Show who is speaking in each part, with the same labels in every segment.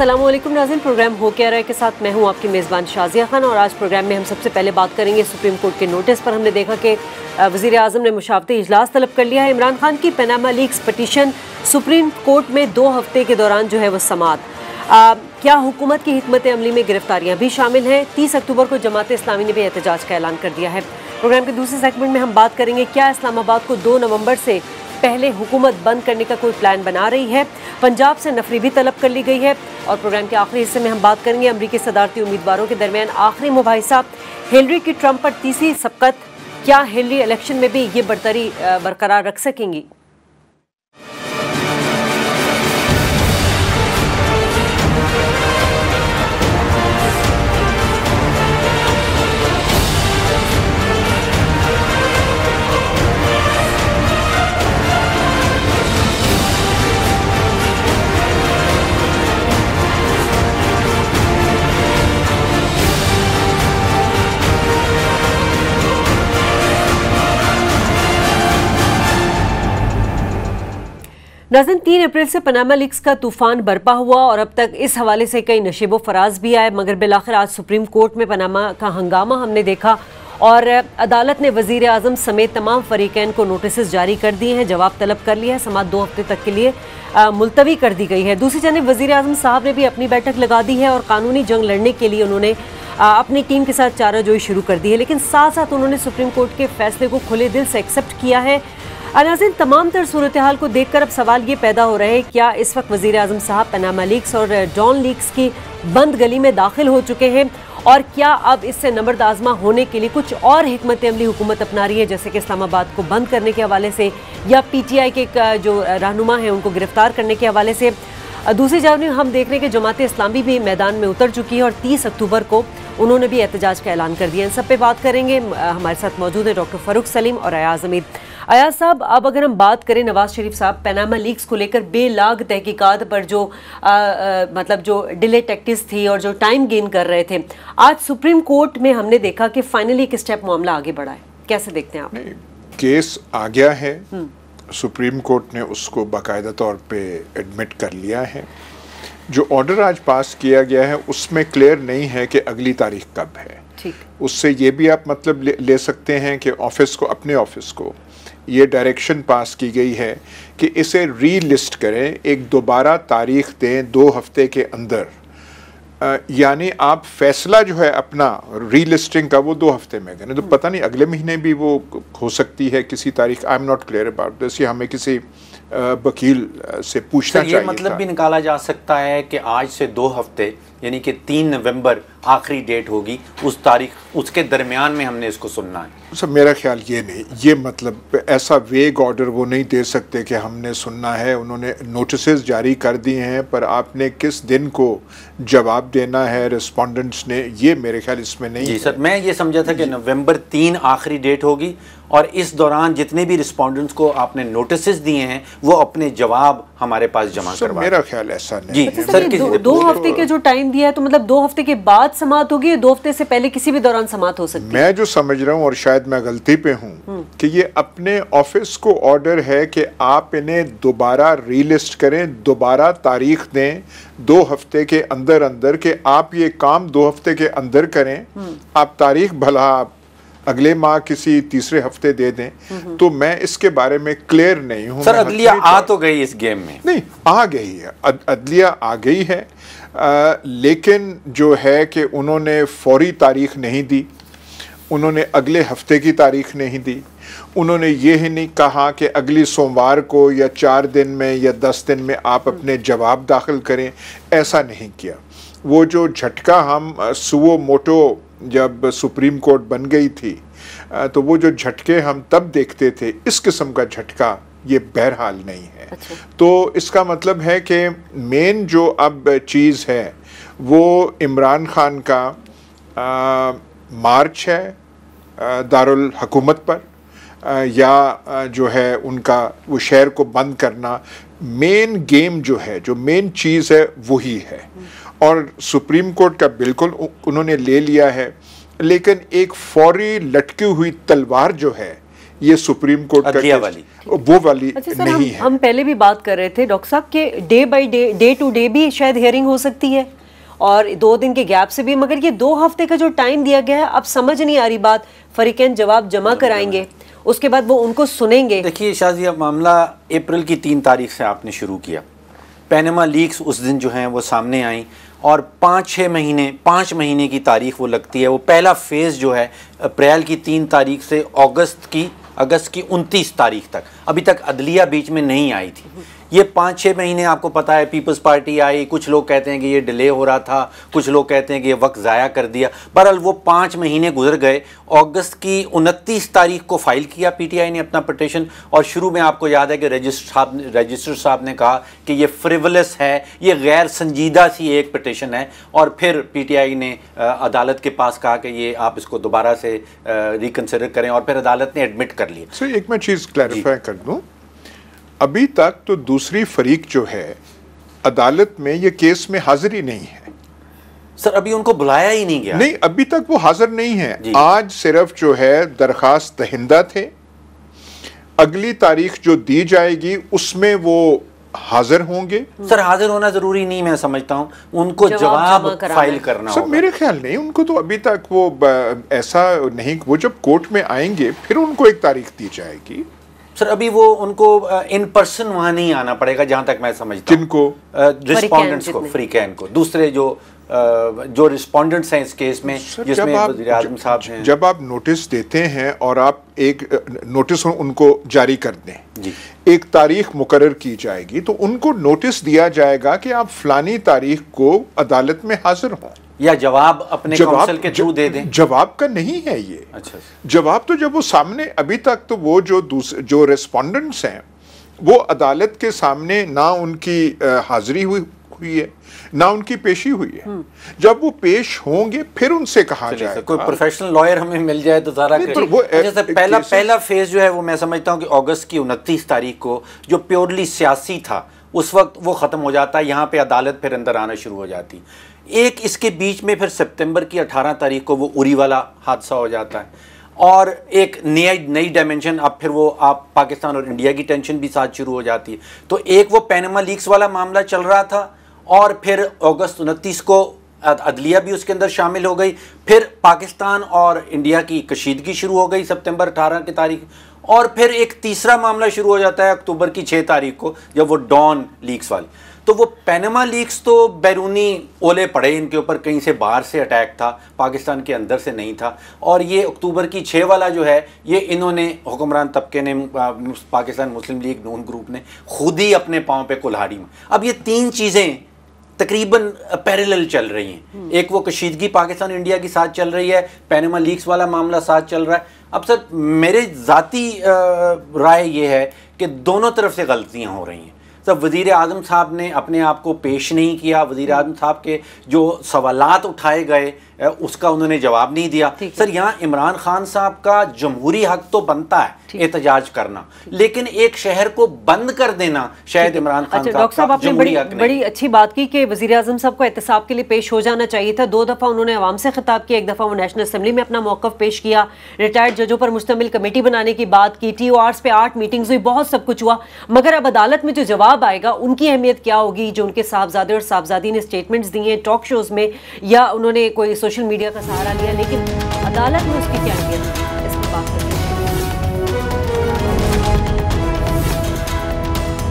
Speaker 1: असलम नाजिन programme हो क्या रहा है के साथ मैं हूं आपकी मेज़बान शाजिया खान और आज प्रोग्राम में हम सबसे पहले बात करेंगे सुप्रीम कोर्ट के नोटिस पर हमने देखा कि वज़ी अजम ने मुशावती इजलास तलब कर लिया है इमरान खान की Panama leaks petition supreme court में दो हफ्ते के दौरान जो है वह समात क्या हुकूमत की हमत अमली में गिरफ्तारियाँ भी शामिल हैं तीस अक्टूबर को जमात इस्लामी ने भी एहतजाज का ऐलान कर दिया है प्रोग्राम के दूसरे सेगमेंट में हम बात करेंगे क्या इस्लामाबाद को दो नवंबर से पहले हुकूमत बंद करने का कोई प्लान बना रही है पंजाब से नफरी भी तलब कर ली गई है और प्रोग्राम के आखिरी हिस्से में हम बात करेंगे अमरीकी सदारती उम्मीदवारों के दरमियान आखिरी मुबासा हिलरी की ट्रंप पर तीसरी सबकत क्या हिलरी इलेक्शन में भी ये बढ़तरी बरकरार रख सकेंगी नाजन तीन अप्रैल से पनामा लीक्स का तूफान बरपा हुआ और अब तक इस हवाले से कई नशेबो फराज भी आए मगर बिलाखिर आज सुप्रीम कोर्ट में पनामा का हंगामा हमने देखा और अदालत ने वजीर अजम समेत तमाम फरीकैन को नोटिस जारी कर दिए हैं जवाब तलब कर लिया है समाज दो हफ्ते तक के लिए मुलतवी कर दी गई है दूसरी जानब वजी अजम साहब ने भी अपनी बैठक लगा दी है और कानूनी जंग लड़ने के लिए उन्होंने अपनी टीम के साथ चाराजोई शुरू कर दी है लेकिन साथ साथ उन्होंने सुप्रीम कोर्ट के फैसले को खुले दिल से एक्सेप्ट किया है अनाजिन तमाम तर सूरत हाल को देख कर अब सवाल ये पैदा हो रहा है क्या इस वक्त वजीर अजम साहब पनामा लीक्स और डॉन लीक्स की बंद गली में दाखिल हो चुके हैं और क्या अब इससे नमर्द आजमा होने के लिए कुछ और हमत अमली हुकूमत अपना रही है जैसे कि इस्लामाबाद को बंद करने के हवाले से या पी टी आई के जो रहनुमा हैं उनको गिरफ्तार करने के हवाले से दूसरी जानब हम देख रहे हैं कि जमात इस्लामी भी मैदान में उतर चुकी है और तीस अक्टूबर को उन्होंने भी एहतजाज का ऐलान कर दिया इन सब पे बात करेंगे हमारे साथ मौजूद हैं डॉक्टर फरूख सलीम और अयाज अमीर आया साहब अब अगर हम बात करें नवाज शरीफ साहब पैनामा लीक्स को लेकर बेलाग तहकीकात पर जो आ, आ, मतलब जो डिले टैक्टिस थी और जो टाइम गेन कर रहे थे आज सुप्रीम कोर्ट में हमने देखा कि फाइनली एक स्टेप मामला आगे बढ़ा है कैसे देखते हैं आप
Speaker 2: केस आ गया है सुप्रीम हम्म। कोर्ट ने उसको बाकायदा तौर पर एडमिट कर लिया है जो ऑर्डर आज पास किया गया है उसमें क्लियर नहीं है कि अगली तारीख कब है ठीक उससे ये भी आप मतलब ले, ले सकते हैं कि ऑफिस को अपने ऑफिस को ये डायरेक्शन पास की गई है कि इसे री लिस्ट करें एक दोबारा तारीख दें दो हफ्ते के अंदर यानी आप फैसला जो है अपना री लिस्टिंग का वो दो हफ्ते में करें तो हम्म। पता नहीं अगले महीने भी वो हो सकती है किसी तारीख I am not clear about this हमें किसी वकील से पूछना चाहिए मतलब भी
Speaker 3: निकाला जा सकता है कि आज से दो हफ्ते यानी कि तीन नवंबर आखिरी डेट होगी उस तारीख उसके दरमियान में हमने इसको सुनना है
Speaker 2: सर मेरा ख्याल ये नहीं ये मतलब ऐसा वेग ऑर्डर वो नहीं दे सकते कि हमने सुनना है उन्होंने नोटिस जारी कर दिए हैं पर आपने किस दिन को जवाब देना है रिस्पोंडेंट्स ने ये मेरे ख्याल इसमें
Speaker 3: नहीं जी सर मैं ये समझा था कि नवंबर तीन आखिरी डेट होगी और इस दौरान जितने भी रिस्पोंडेंट्स को आपने नोटिस दिए हैं वो अपने जवाब हमारे पास जमा करवा मेरा ख्याल ऐसा नहीं जी सर दो, दो, दो हफ्ते
Speaker 1: के जो टाइम दिया है तो मतलब दो हफ्ते के बाद समाप्त होगी दो हफ्ते से पहले किसी भी दौरान समाप्त हो सकती
Speaker 3: मैं जो समझ
Speaker 2: रहा हूँ और शायद मैं गलती पे हूँ हम्म। कि ये अपने ऑफिस को ऑर्डर है कि आप इन्हें दोबारा रीलिस्ट करें दोबारा तारीख दें दो हफ्ते के अंदर अंदर के आप ये काम दो हफ्ते के अंदर करें हम्म। आप तारीख भला आप अगले माह किसी तीसरे हफ्ते दे दें तो मैं इसके बारे में क्लियर नहीं हूँ सर अदलिया
Speaker 3: आ तो गई इस गेम में
Speaker 2: नहीं आ गई है अदलिया आ गई है आ, लेकिन जो है कि उन्होंने फौरी तारीख नहीं दी उन्होंने अगले हफ्ते की तारीख नहीं दी उन्होंने ये ही नहीं कहा कि अगली सोमवार को या चार दिन में या दस दिन में आप हम्म। अपने जवाब दाखिल करें ऐसा नहीं किया वो जो झटका हम सुओ मोटो जब सुप्रीम कोर्ट बन गई थी तो वो जो झटके हम तब देखते थे इस किस्म का झटका ये बहरहाल नहीं है अच्छा। तो इसका मतलब है कि मेन जो अब चीज़ है वो इमरान खान का आ, मार्च है दारुल हकूमत पर आ, या जो है उनका वो शहर को बंद करना मेन गेम जो है जो मेन चीज़ है वही है और सुप्रीम कोर्ट का बिल्कुल उन्होंने ले लिया है लेकिन एक फौरी लटकी हुई तलवार जो है ये सुप्रीम कोर्ट का वाली वो वाली अच्छा नहीं हम, है
Speaker 1: हम पहले भी बात कर रहे थे डॉक्टर साहब के day by day day to day भी शायद हियरिंग हो सकती है और दो दिन के गैप से भी मगर ये दो हफ्ते का जो टाइम दिया गया है अब समझ नहीं आ रही बात फरीकैन जवाब जमा कराएंगे उसके बाद वो उनको सुनेंगे
Speaker 3: देखिए शाजिया मामला अप्रैल की तीन तारीख से आपने शुरू किया पैनमा लीक्स उस दिन जो हैं वो सामने आई और पाँच छः महीने पाँच महीने की तारीख वो लगती है वो पहला फ़ेज़ जो है अप्रैल की तीन तारीख से अगस्त की अगस्त की उनतीस तारीख तक अभी तक अदलिया बीच में नहीं आई थी ये पाँच छः महीने आपको पता है पीपल्स पार्टी आई कुछ लोग कहते हैं कि ये डिले हो रहा था कुछ लोग कहते हैं कि ये वक्त ज़ाया कर दिया बहरहाल वो पाँच महीने गुजर गए अगस्त की उनतीस तारीख को फाइल किया पीटीआई ने अपना पटिशन और शुरू में आपको याद है कि रजिस्टर साहब रजिस्टर साहब ने कहा कि ये फ्रिवलस है ये गैर संजीदा सी एक पटिशन है और फिर पी ने अदालत के पास कहा कि ये आप इसको दोबारा से रिकन्सिडर करें और फिर अदालत ने एडमिट कर लिया
Speaker 2: एक मैं चीज़ क्लैरिफाई कर रख दूं अभी तक तो दूसरी फरीक जो है अदालत में ये केस में हाजिर ही नहीं है सर अभी उनको बुलाया ही नहीं गया नहीं अभी तक वो हाजिर नहीं है आज सिर्फ जो है दरखास्त दहिंदा थे अगली तारीख जो दी जाएगी उसमें वो हाजिर होंगे सर हाजिर होना जरूरी नहीं मैं समझता हूँ उनको जवाब फाइल करना सर मेरे ख्याल नहीं उनको तो अभी तक वो ऐसा नहीं वो जब
Speaker 3: कोर्ट में आएंगे फिर उनको एक तारीख दी जाएगी सर अभी वो उनको इन पर्सन वहाँ नहीं आना पड़ेगा जहाँ तक मैं समझता हूँ जिनको रिस्पॉन्डेंट्स को फ्री कैन को दूसरे जो जो रिस्पॉन्डेंट्स हैं इस केस में जिसमें आजम साहब हैं जब
Speaker 2: आप नोटिस देते हैं और आप एक नोटिस उनको जारी कर दें एक तारीख मुकर की जाएगी तो उनको नोटिस दिया जाएगा कि आप फलानी तारीख को अदालत में हाजिर हों
Speaker 3: या जवाब अपने जवाब के थ्रू दे दें जवाब का नहीं है ये अच्छा, अच्छा
Speaker 2: जवाब तो जब वो सामने अभी तक तो वो जो जो रेस्पोंडेंट्स हैं वो अदालत के सामने ना उनकी हाजिरी हुई हुई है ना उनकी पेशी हुई है हम्म। जब वो पेश होंगे फिर उनसे कहा जाए कोई प्रोफेशनल लॉयर हमें मिल जाए तो
Speaker 3: सारा तो वो जैसे अच्छा, पहला पहला फेज जो है वो मैं समझता हूँ कि अगस्त की उनतीस तारीख को जो प्योरली सियासी था उस वक्त वो ख़त्म हो जाता है यहाँ पे अदालत फिर अंदर आना शुरू हो जाती एक इसके बीच में फिर सितंबर की 18 तारीख को वो उरी वाला हादसा हो जाता है और एक नया नई डायमेंशन अब फिर वो आप पाकिस्तान और इंडिया की टेंशन भी साथ शुरू हो जाती है तो एक वो पैनमा लीक्स वाला मामला चल रहा था और फिर अगस्त उनतीस को अदलिया भी उसके अंदर शामिल हो गई फिर पाकिस्तान और इंडिया की कशीदगी शुरू हो गई सितंबर 18 की तारीख और फिर एक तीसरा मामला शुरू हो जाता है अक्टूबर की 6 तारीख को जब वो डॉन लीक्स वाली तो वो पैनमा लीक्स तो बैरूनी ओले पड़े इनके ऊपर कहीं से बाहर से अटैक था पाकिस्तान के अंदर से नहीं था और ये अक्टूबर की छः वाला जो है ये इन्होंने हुक्मरान तबके ने पाकिस्तान मुस्लिम लीग नून ग्रुप ने खुद ही अपने पाँव पे कुल्हाड़ी में अब ये तीन चीज़ें तकरीबन पैरेलल चल रही हैं हम्म। एक वो कशीदगी पाकिस्तान इंडिया के साथ चल रही है पैनमा लीक्स वाला मामला साथ चल रहा है अब सर मेरे ज़ाती राय ये है कि दोनों तरफ से गलतियाँ हो रही हैं तब वज़ी अजम साहब ने अपने आप को पेश नहीं किया वज़ी अजम साहब के जो सवालत उठाए गए उसका उन्होंने जवाब नहीं दिया सर यहाँ इमरान खान साहब का जमहूरी हक तो बनता है एहतजाज करना लेकिन एक शहर को बंद कर देना शायद इमरान खान अच्छा, डॉक्टर साहब आपने बड़ी, बड़ी
Speaker 1: अच्छी बात की कि वजी अजम साहब को एहतसाब के लिए पेश हो जाना चाहिए था दो दफ़ा उन्होंने आवाम से खिताब किया एक दफ़ा वो नेशनल असम्बली में अपना मौक़ पेश किया रिटायर्ड जजों पर मुश्तमिल कमेटी बनाने की बात की टी ओ आर्स पे आठ मीटिंग हुई बहुत सब कुछ हुआ मगर अब अदालत में जो जवाब आएगा उनकी अहमियत क्या होगी जो उनके साहबजादे और साहबजादी ने स्टेटमेंट्स दिए हैं टॉक शोज़ में या उन्होंने कोई सोशल मीडिया का सहारा लिया लेकिन अदालत ने उसकी क्या अहमियत इस पर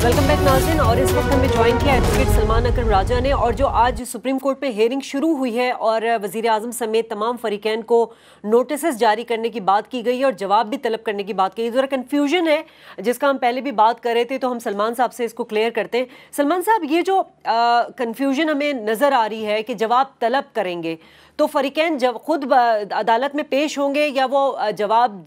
Speaker 1: वेलकम बैक नाजिन और इस वक्त हमें ज्वाइन किया एडवोकेट सलमान अकरम राजा ने और जो आज सुप्रीम कोर्ट में हेयरिंग शुरू हुई है और वजीर आजम समेत तमाम फरीकैन को नोटिस जारी करने की बात की गई है और जवाब भी तलब करने की बात की ज़रा कन्फ्यूजन है जिसका हम पहले भी बात कर रहे थे तो हम सलमान साहब से इसको क्लियर करते हैं सलमान साहब ये जो कन्फ्यूजन हमें नज़र आ रही है कि जवाब तलब करेंगे तो फरीकैन जब खुद अदालत में पेश होंगे या वो जवाब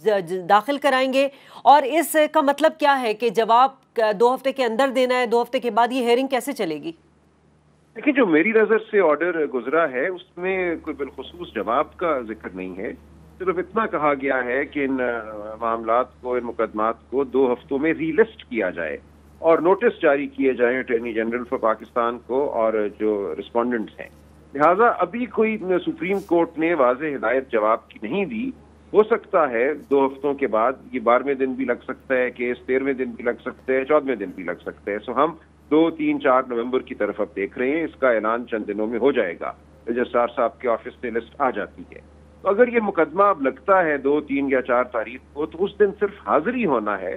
Speaker 1: दाखिल कराएंगे और इसका मतलब क्या है कि जवाब दो हफ्ते के अंदर देना है दो हफ्ते के बाद ये हेयरिंग कैसे चलेगी
Speaker 4: देखिए जो मेरी नज़र से ऑर्डर गुजरा है उसमें कोई बिलखसूस जवाब का जिक्र नहीं है सिर्फ इतना कहा गया है कि इन मामला को इन मुकदमात को दो हफ्तों में रीलिस्ट किया जाए और नोटिस जारी किए जाए अटर्नी जनरल फॉर पाकिस्तान को और जो रिस्पॉन्डेंट्स हैं लिहाजा अभी कोई सुप्रीम कोर्ट ने वाज हिदायत जवाब की नहीं दी हो सकता है दो हफ्तों के बाद ये बारहवें दिन भी लग सकता है केस तेरहवें दिन भी लग सकते हैं चौदहवें दिन भी लग सकते हैं सो हम दो तीन चार नवंबर की तरफ अब देख रहे हैं इसका ऐलान चंद दिनों में हो जाएगा रजिस्ट्रार साहब के ऑफिस से लिस्ट आ जाती है तो अगर ये मुकदमा अब लगता है दो तीन या चार तारीख को तो उस दिन सिर्फ हाजिरी होना है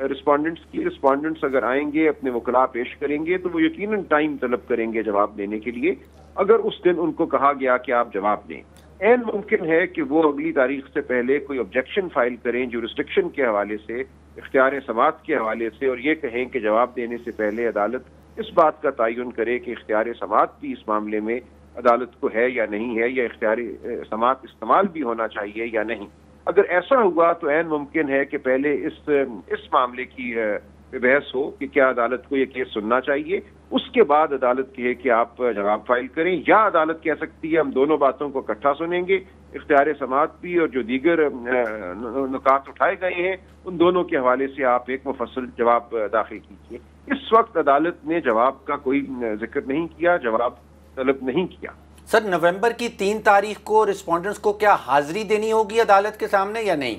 Speaker 4: रिस्पॉन्डेंट्स की रिस्पॉन्डेंट्स अगर आएंगे अपने वकला पेश करेंगे तो वो यकीन टाइम तलब करेंगे जवाब देने के लिए अगर उस दिन उनको कहा गया कि आप जवाब दें एन मुमकिन है कि वो अगली तारीख से पहले कोई ऑब्जेक्शन फाइल करें जो रिस्ट्रिक्शन के हवाले से इख्तियार समात के हवाले से और ये कहें कि जवाब देने से पहले अदालत इस बात का तयन करे कि इख्तियार समात भी इस मामले में अदालत को है या नहीं है या इख्तियार समात इस्तेमाल भी होना चाहिए या नहीं अगर ऐसा हुआ तो एन मुमकिन है कि पहले इस इस मामले की बहस हो कि क्या अदालत को यह केस सुनना चाहिए उसके बाद अदालत कहे कि आप जवाब फाइल करें या अदालत कह सकती है हम दोनों बातों को इकट्ठा सुनेंगे इख्तियार समात भी और जो दीगर नुकात उठाए गए हैं उन दोनों के हवाले से आप एक मुफसल जवाब दाखिल कीजिए इस वक्त अदालत ने जवाब का कोई जिक्र नहीं किया जवाब तलब नहीं किया
Speaker 3: सर नवंबर की तीन तारीख को रिस्पॉन्डेंट्स को क्या हाजिरी देनी होगी अदालत के सामने या नहीं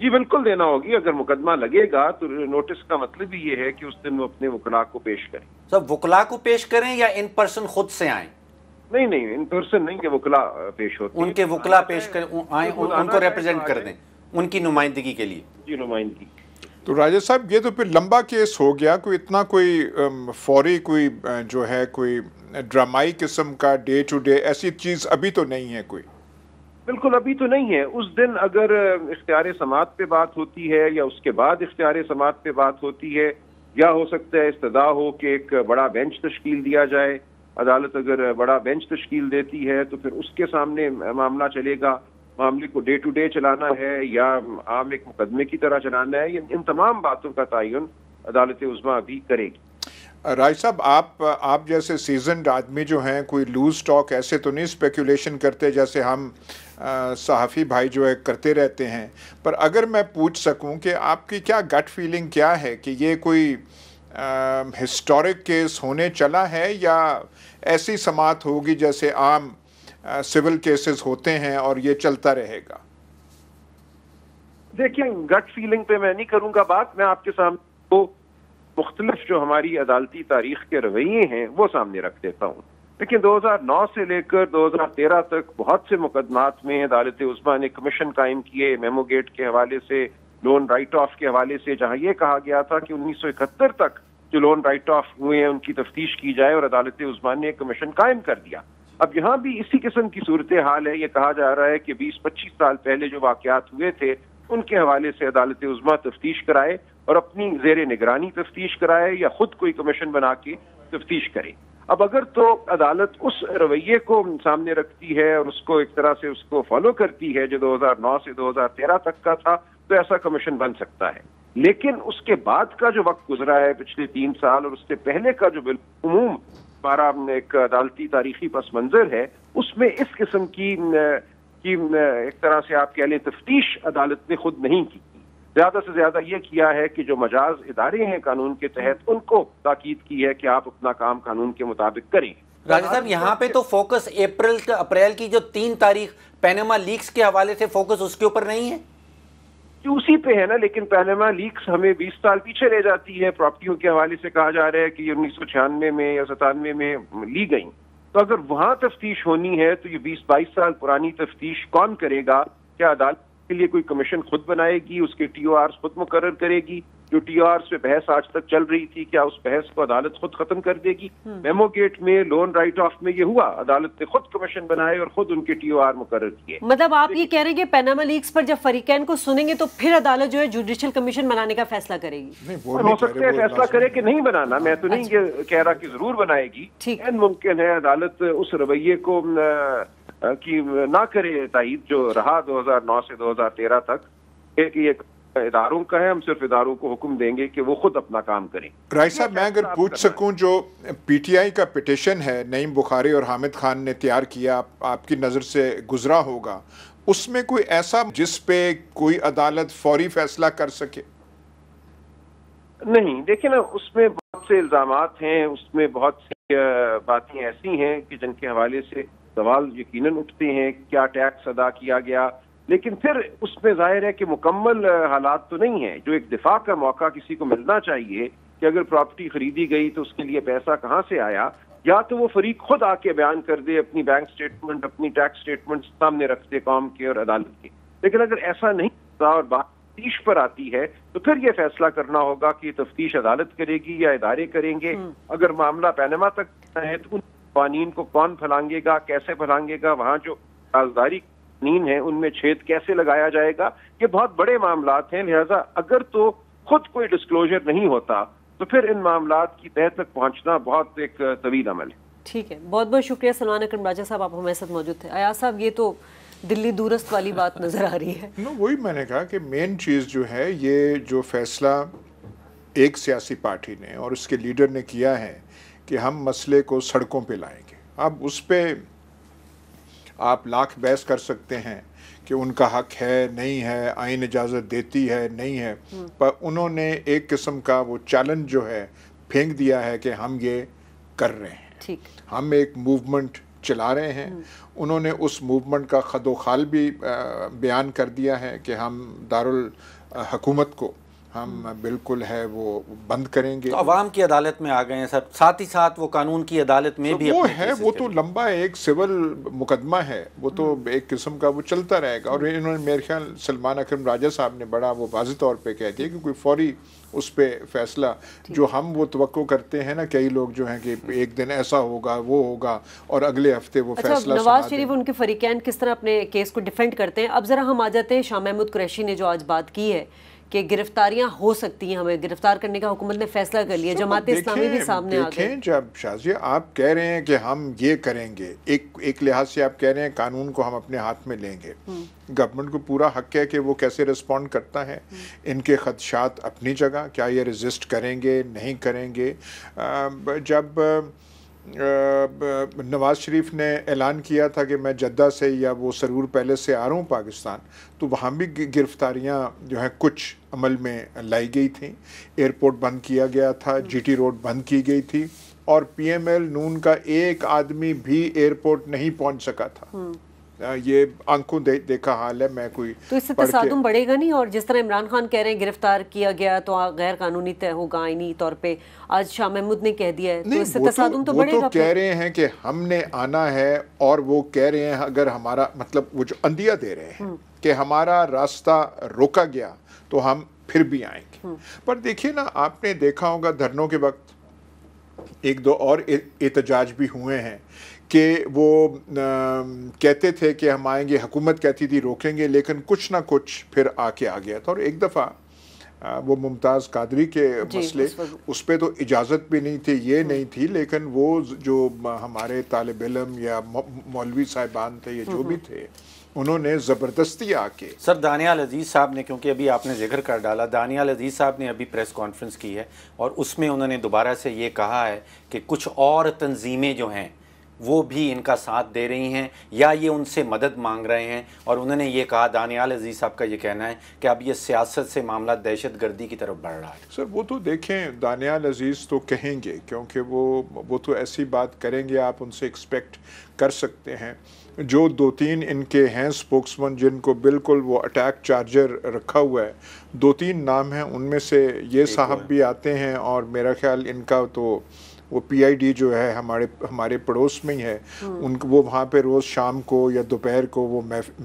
Speaker 4: जी बिल्कुल देना होगी अगर मुकदमा लगेगा तो नोटिस का मतलब ये है कि उस दिन वो अपने वकला को पेश करें सर वकला को पेश करें या इन पर्सन खुद से आए नहीं
Speaker 3: नहीं इन पर्सन नहीं के वकला पेश होते उनके वकला पेश करें आए उनको रिप्रेजेंट तो कर दें उनकी नुमाइंदगी के लिए जी नुमाइंदगी
Speaker 2: तो राजा साहब ये तो फिर लंबा केस हो गया कोई इतना कोई फौरी कोई जो है कोई ड्रामाई किस्म का डे टू डे ऐसी चीज़ अभी तो नहीं है कोई
Speaker 4: बिल्कुल अभी तो नहीं है उस दिन अगर इख्तियार समात पे बात होती है या उसके बाद इख्तियार समात पे बात होती है या हो सकता है इस्तदा हो कि एक बड़ा बेंच तश्कील दिया जाए अदालत अगर बड़ा बेंच तश्कील देती है तो फिर उसके सामने मामला चलेगा मामले को डे टू डे चलाना है या आम एक मुकदमे की तरह चलाना है इन तमाम बातों का तयन अदालत उजमा अभी करेगी
Speaker 2: राय साहब आप आप जैसे सीजनड आदमी जो हैं कोई लूज स्टॉक ऐसे तो नहीं स्पेकुलेशन करते जैसे हम सहाफ़ी भाई जो है करते रहते हैं पर अगर मैं पूछ सकूं कि आपकी क्या गट फीलिंग क्या है कि ये कोई हिस्टोरिक केस होने चला है या ऐसी समात होगी जैसे आम सिविल केसेस होते हैं और ये चलता रहेगा
Speaker 4: देखिए गट फीलिंग पे मैं नहीं करूंगा बात मैं आपके सामने तो मुख्तलिफ जो हमारी अदालती तारीख के रवैये हैं वो सामने रख देता हूँ लेकिन 2009 से लेकर 2013 तक बहुत से मुकदमात में अदालत उस्मा ने कमीशन कायम किए मेमोगेट के हवाले से लोन राइट ऑफ के हवाले से जहां ये कहा गया था कि इकहत्तर तक जो लोन राइट ऑफ हुए हैं उनकी तफ्तीश की जाए और अदालत उस्मान ने कमीशन कायम कर दिया अब यहाँ भी इसी किस्म की सूरत हाल है ये कहा जा रहा है कि बीस पच्चीस साल पहले जो वाकत हुए थे उनके हवाले से अदालत उजमा तफ्तीश कराए और अपनी जेर निगरानी तफ्तीश कराए या खुद कोई कमीशन बना के तफ्तीश करे अब अगर तो अदालत उस रवैये को सामने रखती है और उसको एक तरह से उसको फॉलो करती है जो 2009 से 2013 तक का था तो ऐसा कमीशन बन सकता है लेकिन उसके बाद का जो वक्त गुजरा है पिछले तीन साल और उससे पहले का जो बिल्कुल बारह एक अदालती तारीखी पस मंजर है उसमें इस किस्म की की एक तरह से आप कह लें तफ्तीश अदालत ने खुद नहीं की ज्यादा से ज्यादा ये किया है कि जो मजाज इदारे हैं कानून के तहत उनको ताकीद की है कि आप अपना काम कानून के मुताबिक करें
Speaker 3: राजा साहब यहाँ पे तो फोकस अप्रैल अप्रैल की जो तीन तारीख पैनमा लीक्स के हवाले से फोकस उसके ऊपर नहीं है
Speaker 4: उसी पे है ना लेकिन मैं लीक्स हमें 20 साल पीछे ले जाती है प्रॉपर्टियों के हवाले से कहा जा रहा है कि उन्नीस सौ छियानवे में या सतानवे में ली गई तो अगर वहां तफ्तीश होनी है तो ये बीस बाईस साल पुरानी तफ्तीश कौन करेगा क्या अदालत के लिए कोई कमीशन खुद बनाएगी उसके टी ओ खुद मुकर करेगी जो टी ओ पे बहस आज तक चल रही थी क्या उस बहस को अदालत खुद खत्म कर देगी मेमोगेट हम्म। में लोन राइट ऑफ में ये हुआ अदालत ने खुद कमीशन बनाए और खुद उनके टी ओ आर मुकर किए
Speaker 1: मतलब आप ये कह रहे हैं पैनामा लीग्स पर जब फरीकैन को सुनेंगे तो फिर अदालत जो है जुडिशियल कमीशन बनाने का फैसला करेगी
Speaker 4: हो सकता है फैसला करे कि नहीं बनाना मैं तो नहीं अच्छा। कह रहा कि जरूर बनाएगी मुमकिन है अदालत उस रवैये को कि ना करे ताइद जो रहा 2009 से 2013 तक एक ये इदारों का है हम सिर्फ इदारों को हुक्म देंगे कि वो खुद अपना काम करें
Speaker 2: राय साहब मैं अगर पूछ सकूं जो पीटीआई का पिटिशन है नईम बुखारी और हामिद खान ने तैयार किया आप, आपकी नज़र से गुजरा होगा उसमें कोई ऐसा जिस पे कोई अदालत फौरी फैसला कर सके
Speaker 4: नहीं देखिए ना उसमें बहुत से इल्ज़ाम हैं उसमें बहुत सी बातें ऐसी हैं कि जिनके हवाले से सवाल यकीनन उठते हैं क्या टैक्स अदा किया गया लेकिन फिर उसमें जाहिर है कि मुकम्मल हालात तो नहीं है जो एक दिफा का मौका किसी को मिलना चाहिए कि अगर प्रॉपर्टी खरीदी गई तो उसके लिए पैसा कहाँ से आया या तो वो फरीक खुद आके बयान कर दे अपनी बैंक स्टेटमेंट अपनी टैक्स स्टेटमेंट सामने रख दे कौम के और अदालत के लेकिन अगर ऐसा नहीं होता और बात तफ्तीश पर आती है तो फिर ये फैसला करना होगा कि तफ्तीश अदालत करेगी या इदारे करेंगे हम्म। अगर मामला पैनमा तक है तो उन कानून को कौन फैलांगेगा कैसे फैलांगेगा वहाँ जो राजदारी कानून है उनमें छेद कैसे लगाया जाएगा ये बहुत बड़े मामला हैं लिहाजा अगर तो खुद कोई डिस्कलोजर नहीं होता तो फिर इन मामला की तह तक पहुँचना बहुत एक तवील अमल है
Speaker 1: ठीक है बहुत बहुत शुक्रिया सलमान अक्रम राजा साहब आप हमारे साथ मौजूद थे अयाज साहब ये तो दिल्ली दूरस्थ वाली बात नज़र आ रही है नो वही मैंने कहा
Speaker 2: कि मेन चीज़ जो है ये जो फैसला एक सियासी पार्टी ने और उसके लीडर ने किया है कि हम मसले को सड़कों पे लाएंगे अब उस पर आप लाख बहस कर सकते हैं कि उनका हक है नहीं है आइन इजाज़त देती है नहीं है हम्म। पर उन्होंने एक किस्म का वो चैलेंज जो है फेंक दिया है कि हम ये कर रहे हैं ठीक हम एक मूवमेंट चला रहे हैं हम्म। उन्होंने उस मूवमेंट का खदोखाल भी बयान कर दिया है कि हम दारुल हकूमत को हम बिल्कुल है वो बंद करेंगे तो अवाम की
Speaker 3: अदालत में आ गए हैं सर साथ ही साथ वो कानून की अदालत में तो भी वो है वो तो
Speaker 2: लंबा एक सिविल मुकदमा है वो तो हम्म। एक किस्म का वो चलता रहेगा और इन्होंने मेरे ख्याल सलमान अक्रम राजा साहब ने बड़ा वो वाज तौर पर कह दिया कि कोई फौरी उस पर फैसला जो हम वो तो करते हैं ना कई लोग जो हैं कि हम्म। एक दिन ऐसा होगा वो होगा और अगले हफ्ते वो अच्छा, फैसला नवाज शरीफ
Speaker 1: उनके फरीकैन किस तरह अपने केस को डिफेंड करते हैं अब ज़रा हम आ जाते हैं शाह महमूद कुरैशी ने जो आज बात की है कि गिरफ्तारियां हो सकती हैं हमें गिरफ्तार करने का हुकूमत ने फैसला कर लिया अच्छा, जमात तो इस्लामी भी सामने आ गए
Speaker 2: जब शाजिया आप कह रहे हैं कि हम ये करेंगे एक एक लिहाज से आप कह रहे हैं कानून को हम अपने हाथ में लेंगे हम्म। गवर्नमेंट को पूरा हक है कि वो कैसे रिस्पॉन्ड करता है हम्म। इनके खदशात अपनी जगह क्या ये रजिस्ट करेंगे नहीं करेंगे जब नवाज़ शरीफ ने ऐलान किया था कि मैं जद्दा से या वो सरूर पैलेस से आ रहा हूँ पाकिस्तान तो वहाँ भी गिरफ्तारियाँ जो हैं कुछ अमल में लाई गई थी एयरपोर्ट बंद किया गया था हम्म। जीटी रोड बंद की गई थी और पीएमएल नून का एक आदमी भी एयरपोर्ट नहीं पहुंच सका था हम्म। ये आंखों दे, देखा हाल है मैं कोई तो इससे तसादम
Speaker 1: बढ़ेगा नहीं और जिस तरह इमरान खान कह रहे हैं गिरफ्तार किया गया तो गैर कानूनी तय होगा आईनी तौर पे आज शाह महमूद ने कह दिया है तो इससे तसादम तो, तो, तो बढ़ेगा तो कह
Speaker 2: रहे हैं कि हमने आना है और वो कह रहे हैं अगर हमारा मतलब वो जो अंदिया दे रहे हैं हम्म। कि हमारा रास्ता रोका गया तो हम फिर भी आएंगे हम्म। पर देखिए ना आपने देखा होगा धरनों के वक्त एक दो और एहतजाज भी हुए हैं कि वो आ, कहते थे कि हम आएंगे हुकूमत कहती थी रोकेंगे लेकिन कुछ ना कुछ फिर आके आ गया था और एक दफ़ा वो मुमताज़ कादरी के मसले उस पर तो इजाज़त भी नहीं थी ये हम्म। नहीं थी लेकिन वो जो हमारे तालब इलम या मौलवी
Speaker 3: साहिबान थे या जो हम्म, भी थे उन्होंने ज़बरदस्ती आके सर दानियाल अजीज़ साहब ने क्योंकि अभी आपने जिक्र कर डाला दानियाल अजीज़ साहब ने अभी प्रेस कॉन्फ्रेंस की है और उसमें उन्होंने दोबारा से ये कहा है कि कुछ और तंजीमें जो हैं वो भी इनका साथ दे रही हैं या ये उनसे मदद मांग रहे हैं और उन्होंने ये कहा दानियाल अजीज़ साहब का ये कहना है कि अब ये सियासत से मामला दहशत गर्दी की तरफ बढ़ रहा
Speaker 2: है सर वो तो देखें दानियाल अजीज़ तो कहेंगे क्योंकि वो वो तो ऐसी बात करेंगे आप उनसे एक्सपेक्ट कर सकते हैं जो दो तीन इनके हैं स्पोक्समैन जिनको बिल्कुल वो अटैक चार्जर रखा हुआ है दो तीन नाम हैं उनमें से ये साहब भी आते हैं और मेरा ख्याल इनका तो वो पीआईडी जो है हमारे हमारे पड़ोस में ही है हम्म। उन वो वहाँ पे रोज़ शाम को या दोपहर को वो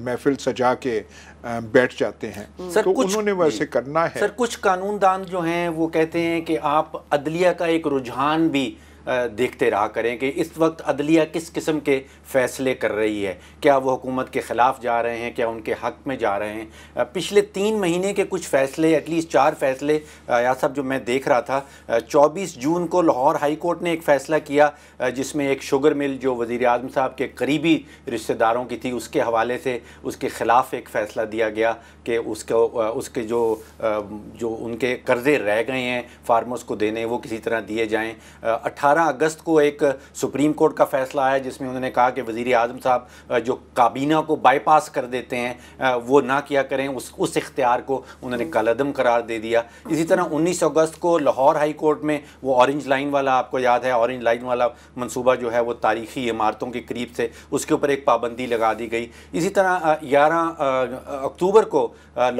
Speaker 2: महफिल सजा के बैठ जाते हैं हम्म। सर तो कुछ उन्होंने वैसे करना है सर
Speaker 3: कुछ कानूनदान जो हैं वो कहते हैं कि आप अदलिया का एक रुझान भी देखते रहा करें कि इस वक्त अदलिया किस किस्म के फ़ैसले कर रही है क्या वो हुकूमत के ख़िलाफ़ जा रहे हैं क्या उनके हक़ में जा रहे हैं पिछले तीन महीने के कुछ फ़ैसले एटलीस्ट चार फ़ैसले या सब जो मैं देख रहा था चौबीस जून को लाहौर हाई कोर्ट ने एक फ़ैसला किया जिसमें एक शुगर मिल जो वज़ी अजम साहब के करीबी रिश्तेदारों की थी उसके हवाले से उसके ख़िलाफ़ एक फ़ैसला दिया गया कि उसको उसके जो जो उनके कर्ज़े रह गए हैं फार्मर्स को देने वो किसी तरह दिए जाएँ अठारह 12 अगस्त को एक सुप्रीम कोर्ट का फैसला आया जिसमें उन्होंने कहा कि वज़ी अजम साहब जो काबीना को बाईपास कर देते हैं वो ना किया करें उस उस इख्तियार को उन्होंने हम्म। कलदम करार दे दिया इसी तरह उन्नीस अगस्त को लाहौर हाई कोर्ट में वो ऑरेंज लाइन वाला आपको याद है ऑरेंज लाइन वाला मनसूबा जो है वो तारीखी इमारतों के करीब से उसके ऊपर एक पाबंदी लगा दी गई इसी तरह ग्यारह अक्टूबर को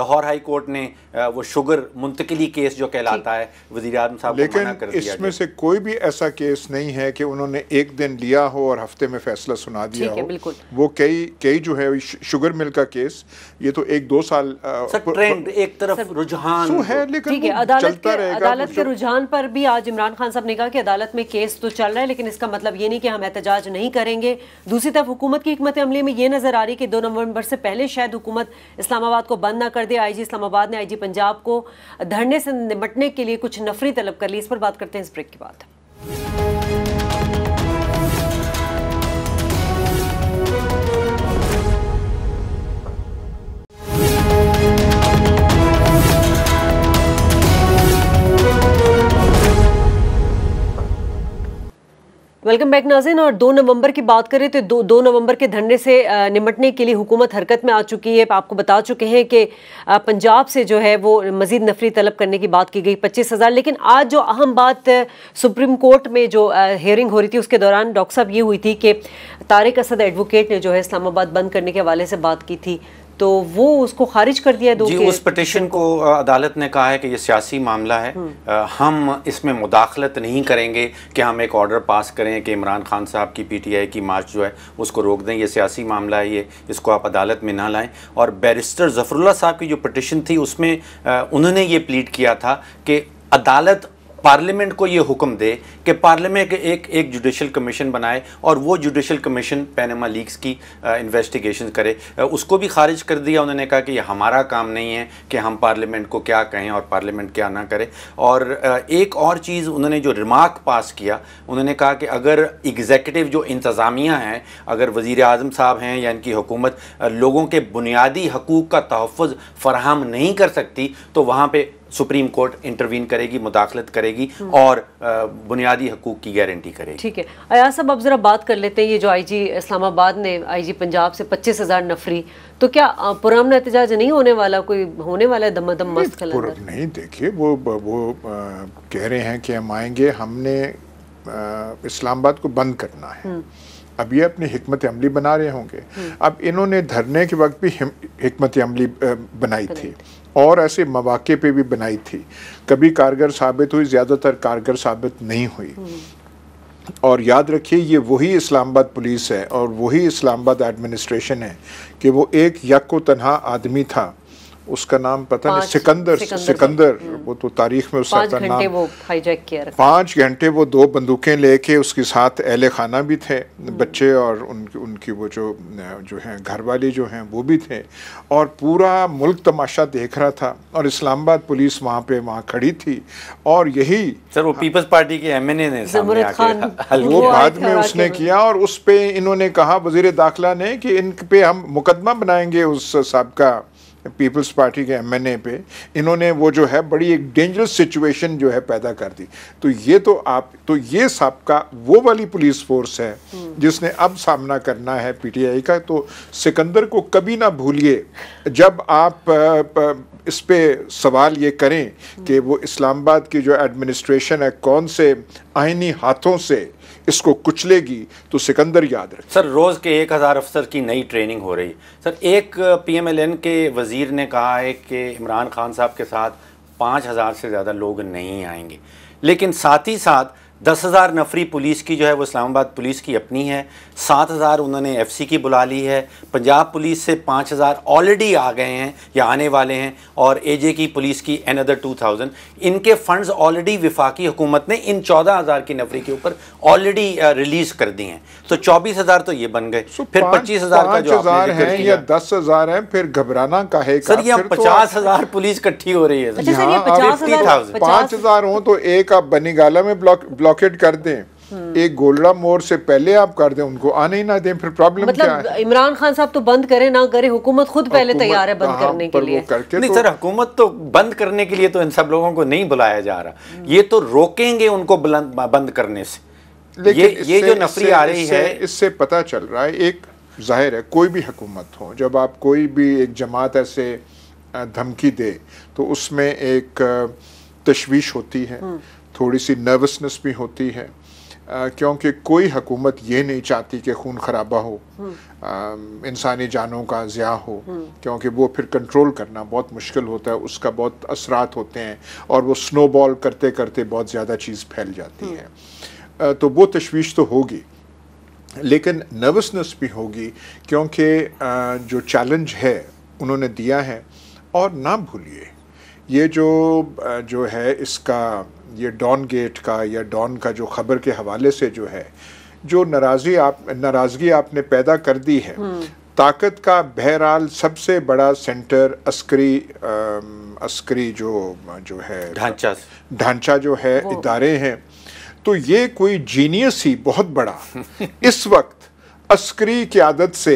Speaker 3: लाहौर हाई कोर्ट ने वो शुगर मुंतकली केस जो कहलाता है वजी अजम साहब लेकिन इसमें
Speaker 2: से कोई भी ऐसा केस केस नहीं है कि उन्होंने एक दिन लिया हो और हफ्ते में फैसला सुना दिया हो वो कई कई जो है शुगर मिल का केस ये तो एक दो साल ट्रेंड
Speaker 3: एक तरफ रुझान तो है तो लेकिन है,
Speaker 1: अदालत के अदालत के रुझान पर भी आज इमरान खान साहब ने कहा कि अदालत में केस तो चल रहा है लेकिन इसका मतलब ये नहीं कि हम एहतजाज नहीं करेंगे दूसरी तरफ हुकूमत की हमत अमले में ये नजर आ रही है कि दो नवंबर से पहले शायद हुकूमत इस्लामाबाद को बंद ना कर दे आई इस्लामाबाद ने आई पंजाब को धरने से निपटने के लिए कुछ नफरी तलब कर ली इस पर बात करते हैं इस ब्रेक के बाद Thank you. वेलकम बैक नाजिन और दो नवंबर की बात करें तो दो दो नवंबर के धरने से निमटने के लिए हुकूमत हरकत में आ चुकी है आपको बता चुके हैं कि पंजाब से जो है वो मजीद नफरी तलब करने की बात की गई पच्चीस हज़ार लेकिन आज जो अहम बात सुप्रीम कोर्ट में जो हेयरिंग हो रही थी उसके दौरान डॉक्टर साहब ये हुई थी कि तारक असद एडवोकेट ने जो है इस्लामाबाद बंद करने के हवाले से बात की थी तो वो उसको खारिज कर दिया दो जी उस
Speaker 3: पटिशन को अदालत ने कहा है कि ये सियासी मामला है आ, हम्म। हम इसमें मुदाखलत नहीं करेंगे कि हम एक ऑर्डर पास करें कि इमरान खान साहब की पीटीआई की मार्च जो है उसको रोक दें ये सियासी मामला है ये इसको आप अदालत में ना लाएं और बैरिस्टर जफरुल्ला साहब की जो पटिशन थी उसमें आ, उन्होंने ये प्लीट किया था कि अदालत पार्लियामेंट को ये हुक्म दे कि पार्लियामेंट एक एक जुडिशल कमीशन बनाए और वो जुडिशल कमीशन पैनमा लीक्स की इन्वेस्टिगेशन करे उसको भी खारिज कर दिया उन्होंने कहा कि ये हमारा काम नहीं है कि हम पार्लियामेंट को क्या कहें और पार्लियामेंट क्या ना करे और एक और चीज़ उन्होंने जो रिमार्क पास किया उन्होंने कहा कि अगर एग्जेकटिव जो इंतज़ामिया हैं अगर वज़ी अजम साहब हैं या इनकी हुकूमत लोगों के बुनियादी हकूक़ का तहफ़ फराहम नहीं कर सकती तो वहाँ पर सुप्रीम कोर्ट इंटरवीन करेगी मुदाखलत करेगी और बुनियादी हकूक की गारंटी करेगी
Speaker 1: ठीक है अयाज साहब अब ज़रा बात कर लेते हैं ये जो आईजी इस्लामाबाद ने आईजी पंजाब से पच्चीस हज़ार नफरी तो क्या पुराना एहतजाज नहीं होने वाला कोई होने वाला है दम दम मस्त नहीं
Speaker 2: देखिए वो वो कह रहे हैं कि हम आएंगे हमने इस्लामाबाद को बंद करना है हम्म। अब ये अपनी हमत अमली बना रहे होंगे हम्म। अब इन्होंने धरने के वक्त भी हमत अमली बनाई थी और ऐसे मौाक़े पे भी बनाई थी कभी कारगर साबित हुई ज़्यादातर कारगर साबित नहीं हुई और याद रखिए ये वही इस्लामाबाद पुलिस है और वही इस्लामाबाद एडमिनिस्ट्रेशन है कि वो एक यक तनहा आदमी था उसका नाम पता नहीं सिकंदर सिकंदर, वो तो तारीख में उसका पाँच
Speaker 1: नाम
Speaker 2: पाँच घंटे वो दो बंदूकें लेके उसके साथ अहल खाना भी थे हम्म। बच्चे और उन, उनकी वो जो जो हैं घर वाले जो हैं वो भी थे और पूरा मुल्क तमाशा देख रहा था और इस्लामाबाद पुलिस वहाँ पे वहाँ खड़ी थी और यही
Speaker 3: सर वो पीपल्स पार्टी के एम एन ए ने वो बाद में उसने
Speaker 2: किया और उस पर इन्होंने कहा वजीर दाखिला ने कि इन पे हम मुकदमा बनाएंगे उस साहब का पीपल्स पार्टी के एमएनए पे इन्होंने वो जो है बड़ी एक डेंजरस सिचुएशन जो है पैदा कर दी तो ये तो आप तो ये सबका वो वाली पुलिस फोर्स है हम्म। जिसने अब सामना करना है पीटीआई का तो सिकंदर को कभी ना भूलिए जब आप इस पर सवाल ये करें हम्म। कि वो इस्लामाबाद की जो एडमिनिस्ट्रेशन है कौन से आइनी हाथों से इसको कुचलेगी तो सिकंदर याद रखें
Speaker 3: सर रोज़ के एक हज़ार अफसर की नई ट्रेनिंग हो रही सर एक पी एम एल एन के वज़ीर ने कहा है कि इमरान खान साहब के साथ पाँच हज़ार से ज़्यादा लोग नहीं आएंगे लेकिन साथ ही साथ दस हज़ार नफरी पुलिस की जो है वो इस्लामाबाद पुलिस की अपनी है सात हज़ार उन्होंने एफ सी की बुला ली है पंजाब पुलिस से पाँच हज़ार ऑलरेडी आ गए हैं या आने वाले हैं और ए जे की पुलिस की एन अदर टू थाउजेंड इनके फ़ंड्स ऑलरेडी विफाकी हुकूमत ने इन चौदह हज़ार की नफरी के ऊपर ऑलरेडी रिलीज़ uh, कर दी हैं तो चौबीस हज़ार तो ये बन गए फिर पच्चीस हज़ार का जो हज़ार है या
Speaker 2: दस हज़ार है फिर घबराना का है सर यहाँ तो पचास हज़ार
Speaker 3: पुलिस इकट्ठी हो रही है अच्छा पाँच
Speaker 2: हज़ार हो तो एक आप गाला में ब्लॉक ब्लॉकेट कर दें हम्म। एक गोलड़ा मोड़ से पहले आप कर दें उनको आने ही ना दें फिर प्रॉब्लम मतलब क्या है
Speaker 1: इमरान खान साहब तो बंद करें ना करें हुकूमत खुद पहले तैयार है बंद हाँ, करने के लिए करके नहीं तो, सर
Speaker 3: हुकूमत तो बंद करने के लिए तो इन सब लोगों को नहीं बुलाया जा रहा हम्म। ये तो रोकेंगे उनको बंद करने से लेकिन ये, ये जो नफरी आ रही है इससे पता चल रहा है एक
Speaker 2: जाहिर है कोई भी हुकूमत हो जब आप कोई भी एक जमात ऐसे धमकी दे तो उसमें एक तशवीश होती है हम्म। थोड़ी सी नर्वसनेस भी होती है क्योंकि कोई हुकूमत ये नहीं चाहती कि खून खराबा हो हम्म। इंसानी जानों का ज़्या हो हम्म। क्योंकि वो फिर कंट्रोल करना बहुत मुश्किल होता है उसका बहुत असरात होते हैं और वो स्नो बॉल करते करते बहुत ज़्यादा चीज़ फैल जाती हम्म। है तो वो तशवीश तो होगी लेकिन नर्वसनेस भी होगी क्योंकि जो चैलेंज है उन्होंने दिया है और ना भूलिए ये जो जो है इसका ये डॉन गेट का या डॉन का जो खबर के हवाले से जो है जो नाराज़ी आप नाराज़गी आपने पैदा कर दी है हम्म। ताकत का बहरहाल सबसे बड़ा सेंटर अस्करी आ, अस्करी जो जो है ढांचा ढांचा जो है इदारे हैं तो ये कोई जीनियस ही बहुत बड़ा इस वक्त अस्करी की आदत से